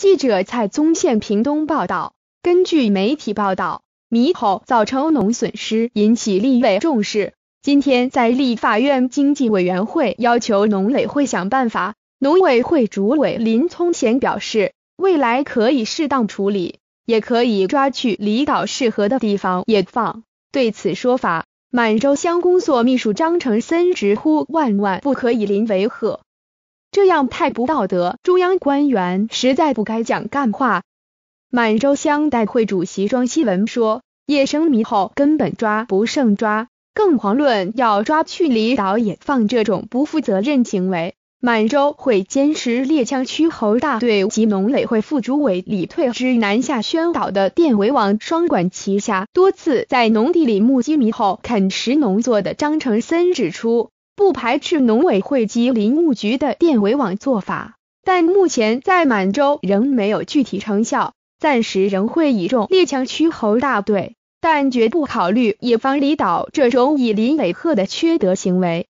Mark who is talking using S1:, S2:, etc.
S1: 记者蔡宗宪平东报道，根据媒体报道，猕猴造成农损失，引起立委重视。今天在立法院经济委员会要求农委会想办法，农委会主委林聪贤表示，未来可以适当处理，也可以抓去离岛适合的地方也放。对此说法，满洲乡工作秘书张成森直呼万万不可以林为鹤。这样太不道德，中央官员实在不该讲干话。满洲乡代会主席庄希文说，野生猕猴根本抓不胜抓，更遑论要抓去离岛也放这种不负责任行为。满洲会坚持猎枪驱猴大队及农委会副主委李退之南下宣导的电围网双管齐下，多次在农地里目击猕猴啃食农作的张成森指出。不排斥农委会及林务局的电围网做法，但目前在满洲仍没有具体成效，暂时仍会倚重列强驱猴大队，但绝不考虑以放离岛这种以林为壑的缺德行为。